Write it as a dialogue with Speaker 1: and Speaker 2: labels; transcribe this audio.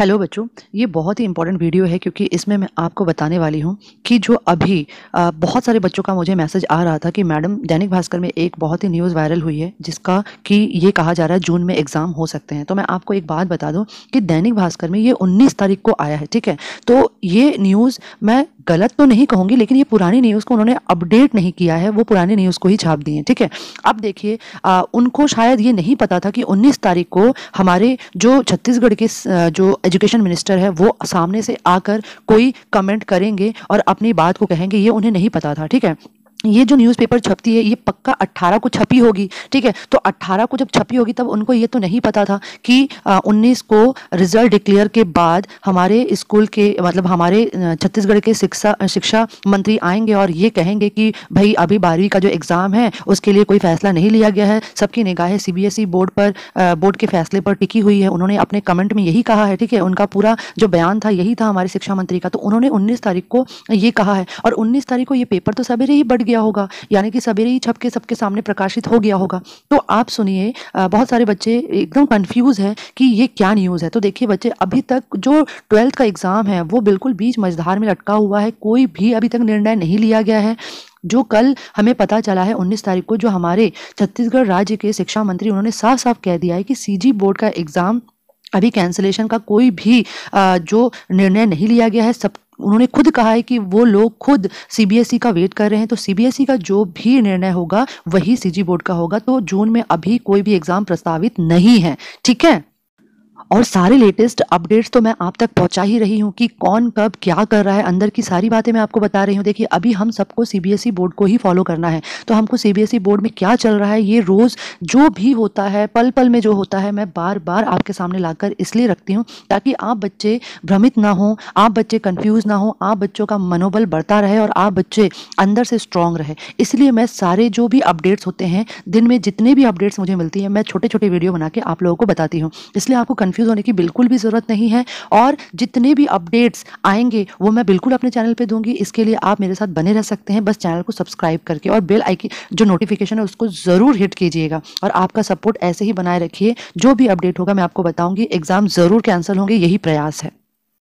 Speaker 1: hello बच्चों ये बहुत ही इंपॉर्टेंट वीडियो है क्योंकि इसमें मैं आपको बताने वाली हूँ कि जो अभी आ, बहुत सारे बच्चों का मुझे मैसेज आ रहा था कि मैडम दैनिक भास्कर में एक बहुत ही न्यूज़ वायरल हुई है जिसका कि ये कहा जा रहा है जून में एग्ज़ाम हो सकते हैं तो मैं आपको एक बात बता दूँ कि दैनिक भास्कर में ये उन्नीस तारीख को आया है ठीक है तो ये न्यूज़ मैं गलत तो नहीं कहूंगी लेकिन ये पुरानी न्यूज़ को उन्होंने अपडेट नहीं किया है वो पुरानी न्यूज़ को ही छाप दिए ठीक है अब देखिए उनको शायद ये नहीं पता था कि उन्नीस तारीख को हमारे जो छत्तीसगढ़ के जो एजुकेशन मिनिस्टर है वो सामने से आकर कोई कमेंट करेंगे और अपनी बात को कहेंगे ये उन्हें नहीं पता था ठीक है ये जो न्यूज़पेपर छपती है ये पक्का 18 को छपी होगी ठीक है तो 18 को जब छपी होगी तब उनको ये तो नहीं पता था कि आ, 19 को रिजल्ट डिक्लेयर के बाद हमारे स्कूल के मतलब हमारे छत्तीसगढ़ के शिक्षा शिक्षा मंत्री आएंगे और ये कहेंगे कि भाई अभी बारहवीं का जो एग्ज़ाम है उसके लिए कोई फैसला नहीं लिया गया है सबकी निगाहें सी बोर्ड e पर बोर्ड के फैसले पर टिकी हुई है उन्होंने अपने कमेंट में यही कहा है ठीक है उनका पूरा जो बयान था यही था हमारे शिक्षा मंत्री का तो उन्होंने उन्नीस तारीख को ये कहा है और उन्नीस तारीख को ये पेपर तो सवेरे ही बढ़ गया गया होगा यानी कि सवेरे ही छप के सबके सामने प्रकाशित हो गया होगा तो आप सुनिए बहुत सारे बच्चे एकदम कन्फ्यूज़ है कि ये क्या न्यूज़ है तो देखिए बच्चे अभी तक जो ट्वेल्थ का एग्ज़ाम है वो बिल्कुल बीच मझधार में लटका हुआ है कोई भी अभी तक निर्णय नहीं लिया गया है जो कल हमें पता चला है 19 तारीख को जो हमारे छत्तीसगढ़ राज्य के शिक्षा मंत्री उन्होंने साफ साफ कह दिया है कि सीजी बोर्ड का एग्ज़ाम अभी कैंसिलेशन का कोई भी जो निर्णय नहीं लिया गया है सब उन्होंने खुद कहा है कि वो लोग खुद सीबीएसई e का वेट कर रहे हैं तो सीबीएसई e का जो भी निर्णय होगा वही सीजी बोर्ड का होगा तो जून में अभी कोई भी एग्जाम प्रस्तावित नहीं है ठीक है और सारे लेटेस्ट अपडेट्स तो मैं आप तक पहुंचा ही रही हूं कि कौन कब क्या कर रहा है अंदर की सारी बातें मैं आपको बता रही हूं देखिए अभी हम सबको सीबीएसई बोर्ड e को ही फॉलो करना है तो हमको सीबीएसई बोर्ड e में क्या चल रहा है ये रोज़ जो भी होता है पल पल में जो होता है मैं बार बार आपके सामने लाकर इसलिए रखती हूँ ताकि आप बच्चे भ्रमित ना हों आप बच्चे कन्फ्यूज़ ना हों आप बच्चों का मनोबल बढ़ता रहे और आप बच्चे अंदर से स्ट्रांग रहे इसलिए मैं सारे जो भी अपडेट्स होते हैं दिन में जितने भी अपडेट्स मुझे मिलती हैं मैं छोटे छोटे वीडियो बना के आप लोगों को बताती हूँ इसलिए आपको कन्फ्यूज कंफ्यूज होने की बिल्कुल भी ज़रूरत नहीं है और जितने भी अपडेट्स आएंगे वो मैं बिल्कुल अपने चैनल पर दूंगी इसके लिए आप मेरे साथ बने रह सकते हैं बस चैनल को सब्सक्राइब करके और बेल की जो नोटिफिकेशन है उसको ज़रूर हिट कीजिएगा और आपका सपोर्ट ऐसे ही बनाए रखिए जो भी अपडेट होगा मैं आपको बताऊंगी एग्ज़ाम ज़रूर कैंसिल होंगे यही प्रयास है